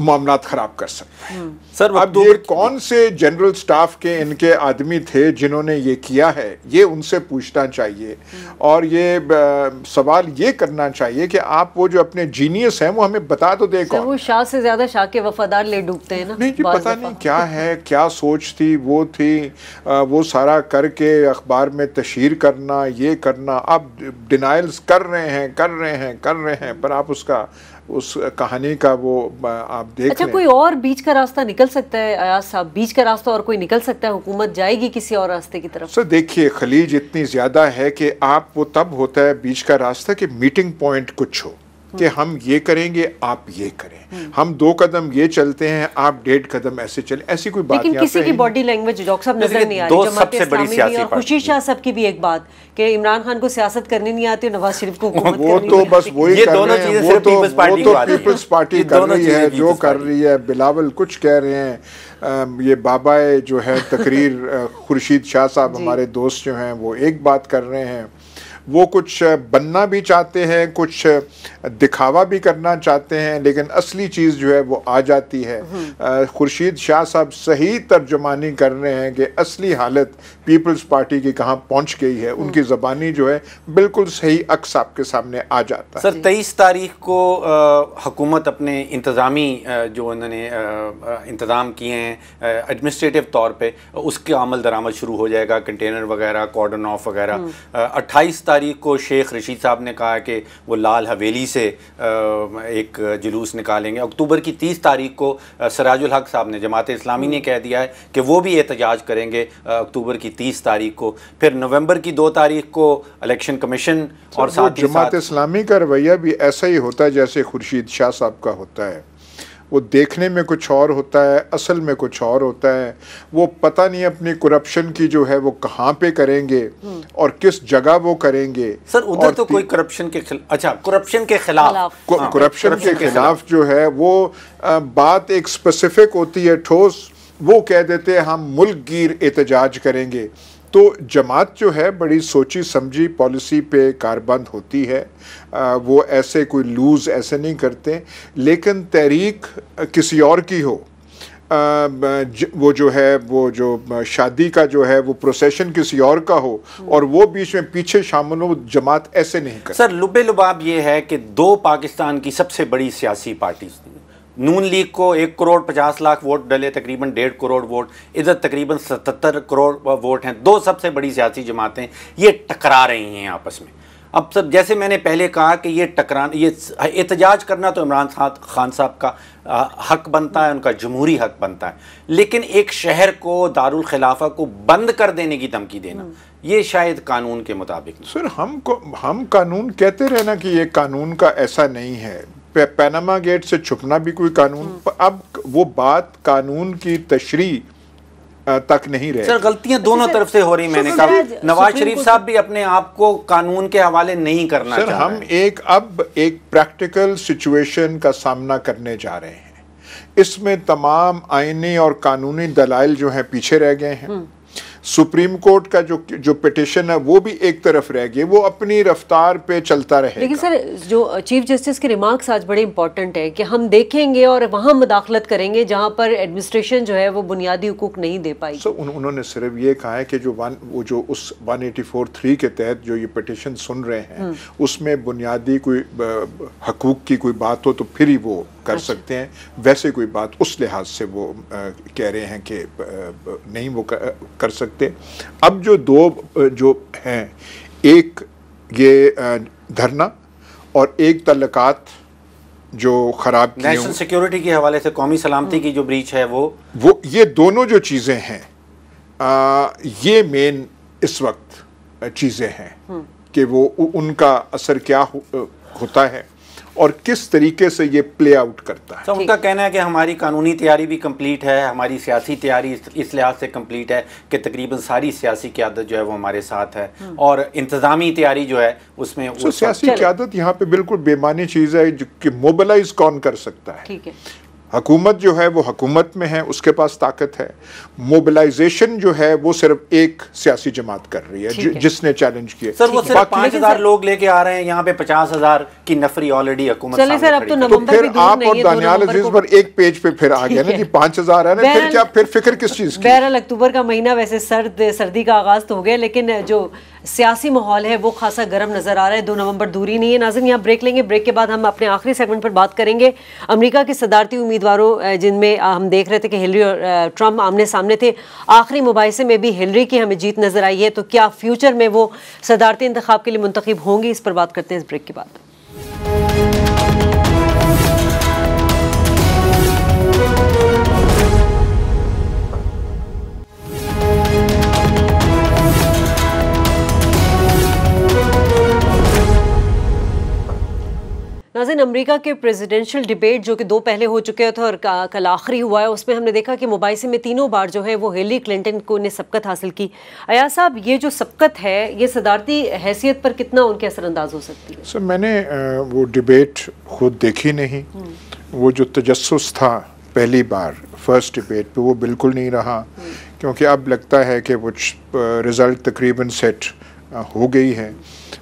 Speaker 2: मामला खराब कर सकते हम्म। सर अब ये कौन से जनरल स्टाफ के इनके आदमी थे जिन्होंने ये किया है ये उनसे पूछना चाहिए हम्म। और ये सवाल ये करना चाहिए कि आप वो जो अपने जीनियस हैं वो हमें बता तो दे कौन वो
Speaker 1: शाह से ज्यादा शाह के वफादार ले डूबते हैं ना नहीं जी पता नहीं
Speaker 2: क्या है क्या सोच थी वो थी वो सारा करके अखबार में तशहर करना ये करना आप डिनाइल्स कर रहे हैं कर रहे हैं कर रहे हैं पर आप उसका उस कहानी का वो आप देख अच्छा कोई
Speaker 1: और बीच का रास्ता निकल सकता है अयाज साहब बीच का रास्ता और कोई निकल सकता है हुकूमत जाएगी किसी और रास्ते की तरफ
Speaker 2: सर देखिए खलीज इतनी ज़्यादा है कि आप वो तब होता है बीच का रास्ता कि मीटिंग पॉइंट कुछ हो कि हम ये करेंगे आप ये करें हम दो कदम ये चलते हैं आप डेढ़ कदम ऐसे चले ऐसी कोई बात लेकिन किसी की
Speaker 1: बॉडी लैंग्वेज डॉक्टर साहब नजर नहीं आ रही सबसे बड़ी सियासी खुशी शाह साहब की भी एक बात कि इमरान खान को सियासत करनी नहीं आती नवाज शरीफ को वो तो बस वही वो तो पीपल्स पार्टी तो
Speaker 2: कर रही है जो कर रही है बिलावल कुछ कह रहे हैं ये बाबाए जो है तकरीर खुर्शीद शाह साहब हमारे दोस्त जो हैं वो एक बात कर रहे हैं वो कुछ बनना भी चाहते हैं कुछ दिखावा भी करना चाहते हैं लेकिन असली चीज़ जो है वो आ जाती है हम्म। खुर्शीद शाह साहब सही तर्जुमानी कर रहे हैं कि असली हालत पीपल्स पार्टी की कहाँ पहुँच गई है हम्म। उनकी ज़बानी जो है बिल्कुल सही अक्स आपके सामने आ जाता है सर
Speaker 3: तेईस तारीख को हुकूमत अपने इंतज़ामी जो उन्होंने इंतज़ाम किए हैं एडमिनिस्ट्रेटिव तौर पर उसके अमल दरामद शुरू हो जाएगा कंटेनर वगैरह कॉर्डन ऑफ वगैरह हम्म। अट्ठाईस तारीख को शेख रशीद साहब ने कहा कि वो लाल हवेली से एक जुलूस निकालेंगे अक्टूबर की तीस तारीख को सराजुल हक साहब ने जमात इस्लामी ने कह दिया है कि वो भी एहतजाज करेंगे अक्टूबर की तीस तारीख को फिर नवंबर की दो तारीख को इलेक्शन कमीशन और साथ जमात
Speaker 2: इस्लामी का रवैया भी ऐसा ही होता है जैसे खुर्शीद शाह साहब का होता है वो देखने में कुछ और होता है असल में कुछ और होता है वो पता नहीं अपनी करप्शन की जो है वो कहाँ पे करेंगे हम्म। और किस जगह वो करेंगे सर उधर तो कोई
Speaker 3: करप्शन अच्छा, के खिलाफ अच्छा करप्शन हाँ, के खिलाफ करप्शन के खिलाफ
Speaker 2: जो है वो आ, बात एक स्पेसिफिक होती है ठोस वो कह देते हैं हम मुल्क गिर एहतजाज करेंगे तो जमात जो है बड़ी सोची समझी पॉलिसी पे कारबंद होती है आ, वो ऐसे कोई लूज ऐसे नहीं करते लेकिन तहरीक किसी और की हो वो जो है वो जो शादी का जो है वो प्रोसेशन किसी और का हो और वो बीच में पीछे शामिल हो जमात ऐसे नहीं कर सर
Speaker 3: लुबे लुबाब ये है कि दो पाकिस्तान की सबसे बड़ी सियासी पार्टीज नून लीग को एक करोड़ पचास लाख वोट डले तकरीबन डेढ़ करोड़ वोट इधर तकरीबन सतहत्तर करोड़ वोट हैं दो सबसे बड़ी सियासी जमातें ये टकरा रही हैं आपस में अब सब जैसे मैंने पहले कहा कि ये टकरा ये एहतजाज करना तो इमरान खान साहब का हक बनता है उनका जमहूरी हक बनता है लेकिन एक शहर को दारुल खिलाफा को बंद कर देने की धमकी देना ये शायद कानून के मुताबिक सर हम को हम
Speaker 2: कानून कहते रहना कि ये कानून का ऐसा नहीं है पैनामा गेट से छुपना भी कोई कानून हम्म। अब वो बात कानून की तशरी तक नहीं रहे सर गलतियां अच्छा, दोनों तरफ से हो रही मैंने कहा नवाज शरीफ
Speaker 3: साहब भी अपने आप को कानून के हवाले नहीं
Speaker 2: करना सर हम एक अब एक प्रैक्टिकल सिचुएशन का सामना करने जा रहे हैं इसमें तमाम आइनी और कानूनी दलाइल जो हैं पीछे रह गए हैं हम्म। सुप्रीम कोर्ट का जो जो पिटिशन है वो भी एक तरफ रह गई वो अपनी रफ्तार पे चलता रहे लेकिन सर
Speaker 1: जो चीफ जस्टिस के रिमार्क्स आज बड़े इंपॉर्टेंट है कि हम देखेंगे और वहाँ मुदाखलत करेंगे जहाँ पर एडमिनिस्ट्रेशन जो है वो बुनियादी हकूक नहीं दे पाई सर
Speaker 2: उन्होंने सिर्फ ये कहा है कि जो वन वो जो उस वन एटी फोर थ्री के तहत जो ये पटिशन सुन रहे हैं हम्म। उसमें बुनियादी कोई हकूक की कोई बात हो तो फिर ही वो कर अच्छा। सकते हैं वैसे कोई बात उस लिहाज से वो आ, कह रहे हैं कि नहीं वो कर, कर सकते अब जो दो जो हैं एक ये धरना और एक तलकात जो खराब नेशनल
Speaker 3: सिक्योरिटी के हवाले से कौमी सलामती हाँ। की जो ब्रीच है वो
Speaker 2: वो ये दोनों जो चीज़ें हैं आ, ये मेन इस वक्त चीज़ें हैं हाँ। कि वो उनका असर क्या हो, होता है और किस तरीके से ये प्ले आउट करता है
Speaker 3: सर उनका कहना है कि हमारी कानूनी तैयारी भी कंप्लीट है हमारी सियासी तैयारी इस लिहाज से कंप्लीट है कि तकरीबन सारी सियासी क्यादत जो है वो हमारे साथ है हम्म। और इंतजामी तैयारी जो है उसमें सियासी
Speaker 2: क्यादत यहाँ पे बिल्कुल बेमानी चीज़ है कि मोबिलाइज कौन कर सकता है ठीक है हकूमत जो है वो हकूमत में है उसके पास ताकत है मोबिलाइजेशन जो है वो सिर्फ एक सियासी जमात कर रही है, है। जिसने चैलेंज किया
Speaker 3: सर वो सिर्फ पांच हजार लोग लेके आ रहे हैं यहाँ पे पचास हजार की नफरी ऑलरेडी तो, तो फिर आप और
Speaker 2: दानियाल अजीज पर एक पेज पे फिर आ गया ना कि पांच हजार है ना फिर क्या फिर फिक्र किस चीज़ की
Speaker 1: बहरहाल अक्टूबर का महीना वैसे सर्द सर्दी का आगाज तो हो गया लेकिन जो सियासी माहौल है वो खासा गर्म नजर आ रहा है दो नवंबर दूरी नहीं है नाजिम यहाँ ब्रेक लेंगे ब्रेक के बाद हम अपने आखिरी सेगमेंट पर बात करेंगे अमेरिका के सदारती उम्मीदवारों जिनमें हम देख रहे थे कि हिलरी और ट्रंप आमने सामने थे आखिरी मुबासे में भी हिलरी की हमें जीत नजर आई है तो क्या फ्यूचर में वो सदारती इंतब के लिए मुंतखब होंगी इस पर बात करते हैं इस ब्रेक के बाद नाजिन अमरीका के प्रेसिडेंशियल डिबेट जो कि दो पहले हो चुके थे तो और कल आखिरी हुआ है उसमें हमने देखा कि मुबाइसे में तीनों बार जो है वो हिली क्लिंटन को ने सबकत हासिल की अया साहब ये जो सबकत है ये सदारती हैसियत पर कितना उनके असरअंदाज हो सकती
Speaker 2: है सर मैंने वो डिबेट खुद देखी नहीं
Speaker 1: हम्म।
Speaker 2: वो जो तजस था पहली बार फर्स्ट डिबेट पर वो बिल्कुल नहीं रहा हम्म। क्योंकि अब लगता है कि कुछ रिज़ल्ट तकरीबन सेट हो गई है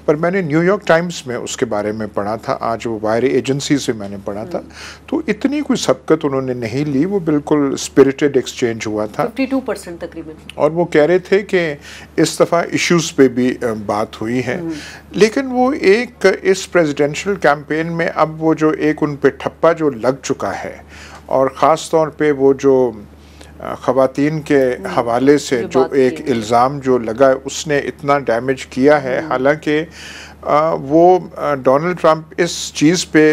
Speaker 2: पर मैंने न्यूयॉर्क टाइम्स में उसके बारे में पढ़ा था आज वो वायर एजेंसी से मैंने पढ़ा था हम्म। तो इतनी कोई सबकत उन्होंने नहीं ली वो बिल्कुल स्पिरिटेड एक्सचेंज हुआ था
Speaker 1: 52 तकरीबन
Speaker 2: और वो कह रहे थे कि इस दफ़ा इश्यूज पे भी बात हुई है हम्म। लेकिन वो एक इस प्रेजिडेंशल कैंपेन में अब वो जो एक उन पर ठप्पा जो लग चुका है और ख़ास तौर पर वो जो ख़वातीन के हम्म, हवाले से जो, जो एक इल्ज़ाम जो लगा उसने इतना डैमेज किया है हम्म। हालांकि वो डोनाल्ड ट्रंप इस चीज़ पे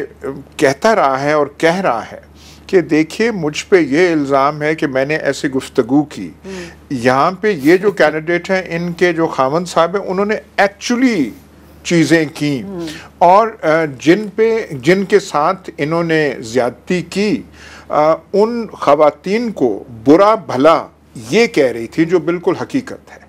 Speaker 2: कहता रहा है और कह रहा है कि देखिए मुझ पे ये इल्ज़ाम है कि मैंने ऐसी गुफ्तगु की हम्म। यहाँ पे ये जो कैंडिडेट हैं इनके जो खामन साहब हैं उन्होंने एक्चुअली चीज़ें की और जिन पे जिनके साथ इन्होंने ज़्यादती की उन खातन को बुरा भला ये कह रही थी जो बिल्कुल हकीकत है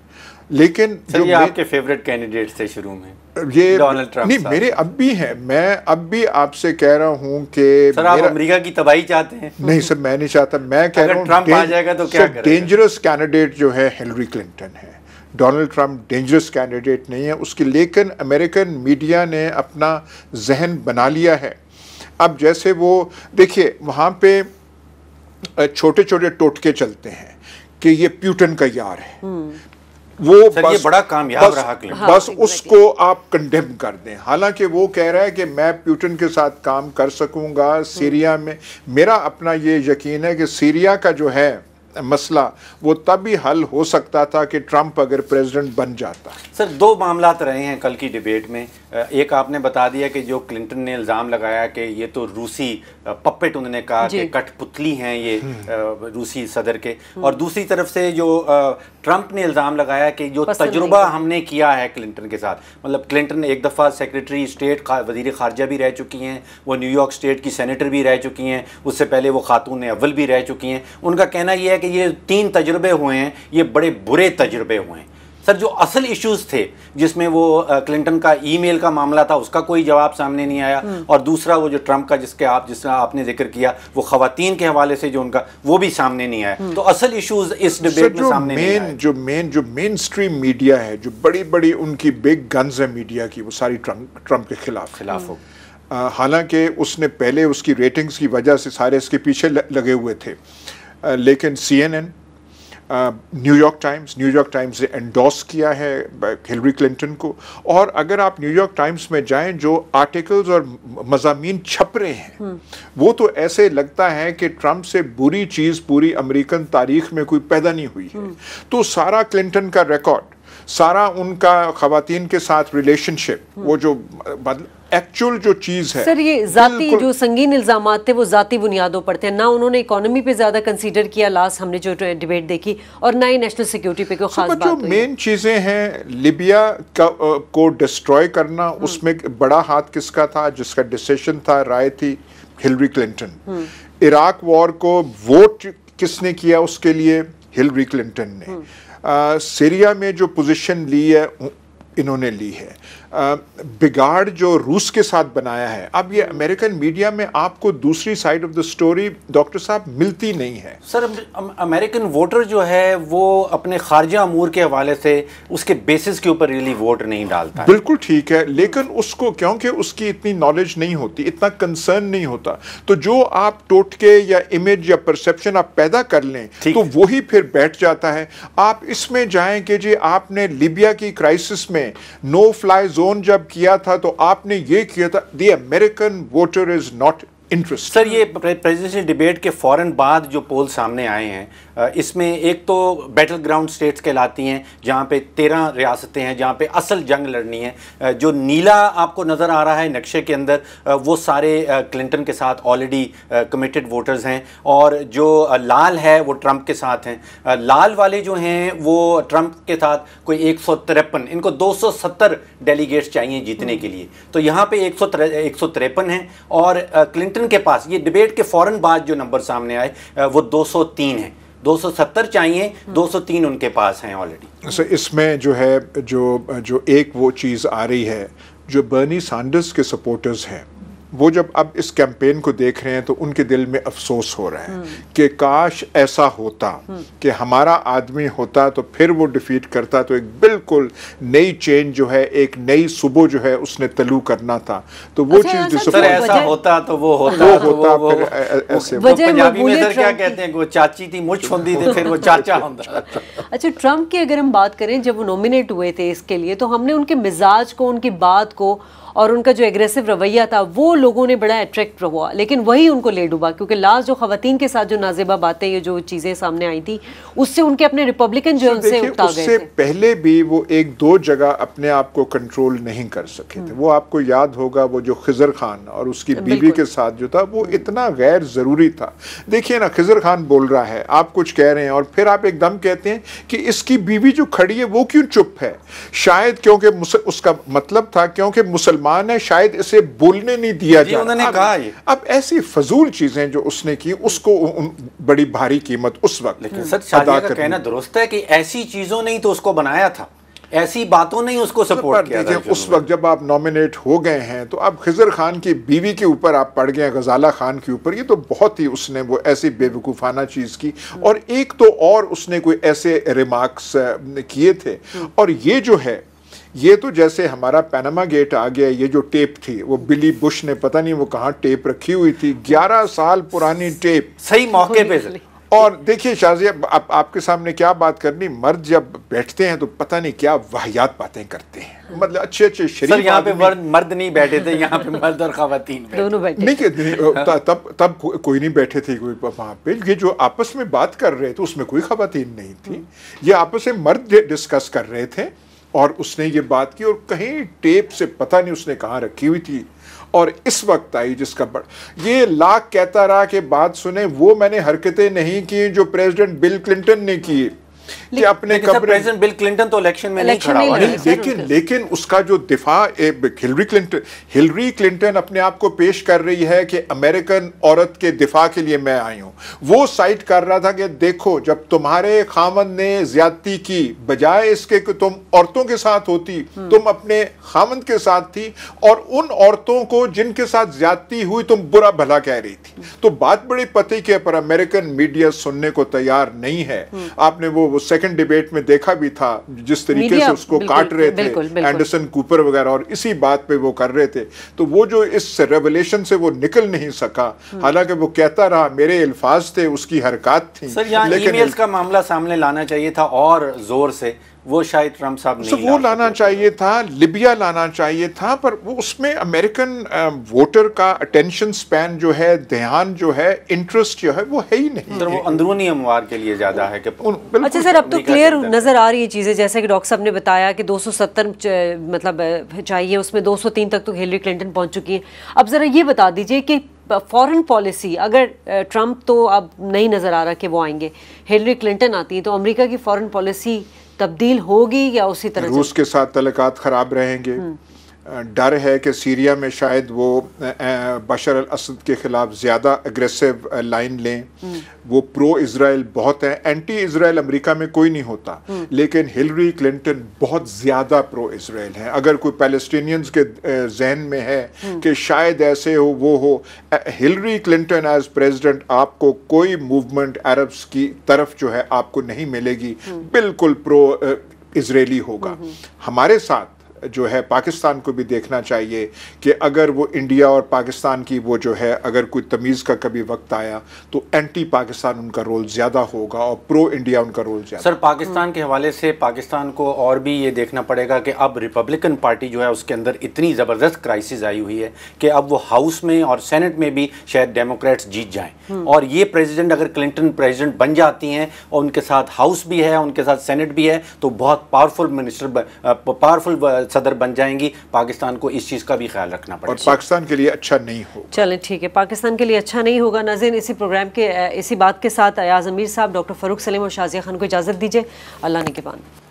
Speaker 2: लेकिन जो ये आपके
Speaker 3: फेवरेट कैंडिडेट थे शुरू में ये डोनाल्ड ट्रंप नहीं मेरे
Speaker 2: अब भी हैं मैं अब भी आपसे कह रहा हूं कि सर आप
Speaker 3: अमेरिका की तबाही चाहते
Speaker 1: हैं
Speaker 2: नहीं सर मैं नहीं चाहता मैं कह रहा हूं ट्रंप आ जाएगा तो क्या डेंजरस कैंडिडेट जो है हिलरी क्लिंटन है डोनाल्ड ट्रंप डेंजरस कैंडिडेट नहीं है उसकी लेकिन अमेरिकन मीडिया ने अपना जहन बना लिया है अब जैसे वो देखिए वहाँ पे छोटे छोटे टोटके चलते हैं कि ये प्यूटन का यार है हम्म। वो बस, ये बड़ा कामयाब रहा हाँ, बस उसको आप कंडेम कर दें हालांकि वो कह रहा है कि मैं प्यूटन के साथ काम कर सकूंगा सीरिया हम्म। में मेरा अपना ये यकीन है कि सीरिया का जो है मसला वो तब हल हो सकता था कि ट्रंप अगर प्रेसिडेंट बन जाता
Speaker 3: सर दो मामला रहे हैं कल की डिबेट में एक आपने बता दिया कि जो क्लिंटन ने इल्ज़ाम लगाया कि ये तो रूसी पपेट उन्होंने कहा कि कठपुतली हैं ये हम्म। रूसी सदर के और दूसरी तरफ से जो ट्रंप ने इल्ज़ाम लगाया कि जो तजुर्बा हमने किया है क्लिंटन के साथ मतलब क्लिंटन एक दफ़ा सेक्रेटरी स्टेट वजीर खारजा भी रह चुकी हैं वो न्यूयॉर्क स्टेट की सेनेटर भी रह चुकी हैं उससे पहले वो खातून अव्वल भी रह चुकी हैं उनका कहना यह है कि ये तीन तजुर्बे हुए हैं ये बड़े बुरे तजुर्बे हुए हैं सर जो असल इश्यूज थे जिसमें वो क्लिंटन का ईमेल का मामला था उसका कोई जवाब सामने नहीं आया हम्म। और दूसरा वो जो ट्रंप का जिसके आप जिस आपने जिक्र किया वो खातन के हवाले से जो उनका वो भी सामने नहीं आया हम्म। तो असल इश्यूज इस डिबेट में सामने मेन
Speaker 2: जो मेन जो मेन स्ट्रीम मीडिया है जो बड़ी बड़ी उनकी बिग गन्स है मीडिया की वो सारी ट्रंप ट्रंप के खिलाफ खिलाफ हो हालांकि उसने पहले उसकी रेटिंग्स की वजह से सारे इसके पीछे लगे हुए थे लेकिन C N N New York Times New York Times ने एंडोस किया है हिलरी क्लिंटन को और अगर आप न्यूयॉर्क टाइम्स में जाएं जो आर्टिकल्स और मजामी छप रहे हैं हम्म। वो तो ऐसे लगता है कि ट्रंप से बुरी चीज़ पूरी अमेरिकन तारीख में कोई पैदा नहीं हुई है हम्म। तो सारा क्लिंटन का रिकॉर्ड सारा उनका खातन के साथ रिलेशनशिप हम्म। वो जो एक्चुअल जो चीज है सर ये जाती जो
Speaker 1: संगीन इल्जाम थे वो जाती बुनियादों पर थे ना उन्होंने इकोनॉमी पे ज्यादा कंसीडर किया लास्ट हमने जो डिबेट देखी और ना ही नेशनल सिक्योरिटी पे कोई खास बात जो
Speaker 2: मेन चीजें हैं लिबिया का, को डिस्ट्रॉय करना हम्म। उसमें बड़ा हाथ किसका था जिसका डिसीशन था राय थी हिलरी हम्म। क्लिंटन इराक वॉर को वोट किसने किया उसके लिए हिलरी क्लिंटन ने सीरिया हम्म। में जो पोजिशन ली है इन्होंने ली है बिगाड़ जो रूस के साथ बनाया है अब ये अमेरिकन मीडिया में आपको दूसरी side of the story doctor
Speaker 3: साहब मिलती नहीं है सर अमेरिकन वोटर जो है वो अपने खारजा अमूर के हवाले से उसके बेसिस के ऊपर रियली वोट नहीं डालता बिल्कुल ठीक है लेकिन उसको
Speaker 2: क्योंकि उसकी इतनी नॉलेज नहीं होती इतना कंसर्न नहीं होता तो जो आप टोटके या इमेज या परसेप्शन आप पैदा कर लें तो वही फिर बैठ जाता है आप इसमें जाएं कि जी आपने लीबिया की क्राइसिस में नो फ्लाई जोन जब किया था तो
Speaker 3: आपने ये किया था the American voter is not interest sir ये प्रेजिडेंशियल डिबेट के फ़ौरन बाद जो पोल सामने आए हैं इसमें एक तो बैटल ग्राउंड स्टेट्स कहलाती हैं जहाँ पे तेरह रियासतें हैं जहाँ पे असल जंग लड़नी है जो नीला आपको नज़र आ रहा है नक्शे के अंदर वो सारे क्लिंटन के साथ ऑलरेडी कमिटेड वोटर्स हैं और जो लाल है वो ट्रंप के साथ हैं लाल वाले जो हैं वो ट्रंप के साथ कोई एक इनको दो डेलीगेट्स चाहिए जीतने के लिए तो यहाँ पर एक सौ हैं और क्लिंटन क्लिंटन के पास ये डिबेट के फौरन बाद जो नंबर सामने आए वो 203 है 270 चाहिए 203 उनके पास हैं ऑलरेडी
Speaker 2: सर इसमें जो है जो जो एक वो चीज़ आ रही है जो बर्नी सैंडर्स के सपोर्टर्स हैं वो जब अब इस कैंपेन को देख रहे हैं तो उनके दिल में अफसोस हो रहा है हम्म। कि काश ऐसा होता हम्म। कि हमारा आदमी होता तो फिर वो डिफीट करता तो एक बिल्कुल नई चेंज जो है एक नई सुबह जो है उसने तलू करना था तो वो अच्छा, चीज तो सर ऐसा होता
Speaker 3: तो वो होता वो तो होता वो, फिर ऐसे
Speaker 2: पंजाबी में क्या कहते
Speaker 3: हैं वो चाची थी मुझ होंदी थी फिर वो चाचा होता
Speaker 1: अच्छा ट्रंप की अगर हम बात करें जब वो नॉमिनेट हुए थे इसके लिए तो हमने उनके मिजाज को उनकी बात को और उनका जो एग्रेसिव रवैया था वो लोगों ने बड़ा अट्रैक्ट हुआ लेकिन वही उनको ले डूबा क्योंकि लास्ट जो खातन के साथ जो नाजेबा बातें ये जो चीज़ें सामने आई थी उससे उनके अपने रिपब्लिकन जो उनसे उठा गए
Speaker 2: पहले भी वो एक दो जगह अपने आप को कंट्रोल नहीं कर सके थे हम्म। वो आपको याद होगा वो जो खिजर खान और उसकी बीबी के साथ जो था वो हम्म। इतना गैर ज़रूरी था देखिए ना खिजर खान बोल रहा है आप कुछ कह रहे हैं और फिर आप एकदम कहते हैं कि इसकी बीवी जो खड़ी है वो क्यों चुप है शायद क्योंकि उसका मतलब था क्योंकि मुसलमान मुसलमान है शायद इसे बोलने नहीं दिया जा उन्होंने अब, कहा ये अब ऐसी फजूल चीजें जो उसने की उसको उन, बड़ी भारी कीमत उस वक्त लेकिन सर शादिया का कहना
Speaker 3: दुरुस्त है कि ऐसी चीजों ने ही तो उसको बनाया था ऐसी बातों ने उसको सपोर्ट किया था उस वक्त
Speaker 2: जब आप नॉमिनेट हो गए हैं तो आप खिजर खान की बीवी के ऊपर आप पड़ गए गजाला खान के ऊपर ये तो बहुत ही उसने वो ऐसी बेवकूफ़ाना चीज़ की और एक तो और उसने कोई ऐसे रिमार्क्स किए थे और ये जो है ये तो जैसे हमारा पैनामा गेट आ गया ये जो टेप थी वो बिली बुश ने पता नहीं वो कहाँ टेप रखी हुई थी 11 साल पुरानी टेप सही मौके पे और देखिए शाजिया आप, आपके सामने क्या बात करनी मर्द जब बैठते हैं तो पता नहीं क्या वाहियात बातें करते हैं
Speaker 3: मतलब अच्छे अच्छे शरीर यहाँ पे मर्द मर्द नहीं बैठे थे यहाँ पे मर्द और खातन दोनों बैठे नहीं, नहीं
Speaker 2: तब तब, को, कोई नहीं बैठे थे कोई वहाँ पे ये जो आपस में बात कर रहे थे उसमें कोई खातन नहीं थी ये आपस में मर्द डिस्कस कर रहे थे और उसने ये बात की और कहीं टेप से पता नहीं उसने कहाँ रखी हुई थी और इस वक्त आई जिसका बड़ ये लाख कहता रहा कि बात सुने वो मैंने हरकतें नहीं की जो प्रेसिडेंट बिल क्लिंटन ने की कि अपने प्रेसिडेंट
Speaker 3: बिल क्लिंटन तो इलेक्शन में नहीं खड़ा हुआ लेकिन
Speaker 2: लेकिन उसका जो दिफा हिलरी क्लिंटन हिलरी क्लिंटन अपने आप को पेश कर रही है कि अमेरिकन औरत के दिफा के लिए मैं आई हूं वो साइट कर रहा था कि देखो जब तुम्हारे खामन ने ज्यादती की बजाय इसके कि तुम औरतों के साथ होती हम्म। तुम अपने खामन के साथ थी और उन औरतों को जिनके साथ ज्यादती हुई तुम बुरा भला कह रही थी तो बात बड़ी पति के पर अमेरिकन मीडिया सुनने को तैयार नहीं है हम्म। आपने वो वो सेकंड डिबेट में देखा भी था जिस तरीके से उसको काट रहे थे एंडरसन कूपर वगैरह और इसी बात पे वो कर रहे थे तो वो जो इस रेवलेशन से वो निकल नहीं सका हम्म। हालांकि वो कहता रहा मेरे अल्फाज थे उसकी हरकत थी लेकिन
Speaker 3: का मामला सामने लाना चाहिए था और जोर से वो शायद ट्रंप साहब नहीं वो
Speaker 2: लाना, चाहिए था लिबिया लाना चाहिए था पर वो उसमें अमेरिकन वोटर का अटेंशन स्पैन जो है ध्यान जो है इंटरेस्ट जो
Speaker 3: है वो है ही नहीं वो अंदरूनी अमवार के लिए ज़्यादा है कि
Speaker 1: अच्छा सर अब तो क्लियर नज़र आ रही है चीज़ें जैसे कि डॉक्टर साहब ने बताया कि 270 मतलब चाहिए उसमें 203 तक तो हिलरी क्लिंटन पहुंच चुकी है अब ज़रा ये बता दीजिए कि फॉरेन पॉलिसी अगर ट्रंप तो अब नहीं नज़र आ रहा कि वो आएंगे हिलरी क्लिंटन आती है तो अमेरिका की फॉरेन पॉलिसी तब्दील होगी या उसी तरह रूस
Speaker 2: के साथ तलकात खराब रहेंगे हम्म। डर है कि सीरिया में शायद वो बशर अल असद के ख़िलाफ़ ज़्यादा अग्रेसिव लाइन लें हम्म। वो प्रो इसराइल बहुत है एंटी इसराइल अमेरिका में कोई नहीं होता हम्म। लेकिन हिलरी क्लिंटन बहुत ज़्यादा प्रो इसराइल है अगर कोई पैलेस्टीनियंस के जहन में है हम्म। कि शायद ऐसे हो वो हो हिलरी क्लिंटन एज प्रेसिडेंट आपको कोई मूवमेंट अरब्स की तरफ जो है आपको नहीं मिलेगी बिल्कुल प्रो इसराइली होगा हमारे साथ जो है पाकिस्तान को भी देखना चाहिए कि अगर वो इंडिया और पाकिस्तान की वो जो है अगर कोई तमीज़ का कभी वक्त आया तो एंटी पाकिस्तान उनका रोल ज़्यादा होगा और प्रो इंडिया उनका रोल ज़्यादा सर
Speaker 3: पाकिस्तान के हवाले से पाकिस्तान को और भी ये देखना पड़ेगा कि अब रिपब्लिकन पार्टी जो है उसके अंदर इतनी ज़बरदस्त क्राइसिस आई हुई है कि अब वो हाउस में और सेनेट में भी शायद डेमोक्रेट्स जीत जाएँ हम्म। और ये प्रेसिडेंट अगर क्लिंटन प्रेजिडेंट बन जाती हैं और उनके साथ हाउस भी है उनके साथ सेनेट भी है तो बहुत पावरफुल मिनिस्टर पावरफुल सदर बन जाएंगी पाकिस्तान को इस चीज़ का भी ख्याल रखना पड़ेगा और पाकिस्तान के लिए अच्छा नहीं हो
Speaker 1: चलें ठीक है पाकिस्तान के लिए अच्छा नहीं होगा नाजिन इसी प्रोग्राम के इसी बात के साथ अयाज अमीर साहब डॉक्टर फरूक सलीम और शाजिया खान को इजाज़त दीजिए अल्लाह ने के पान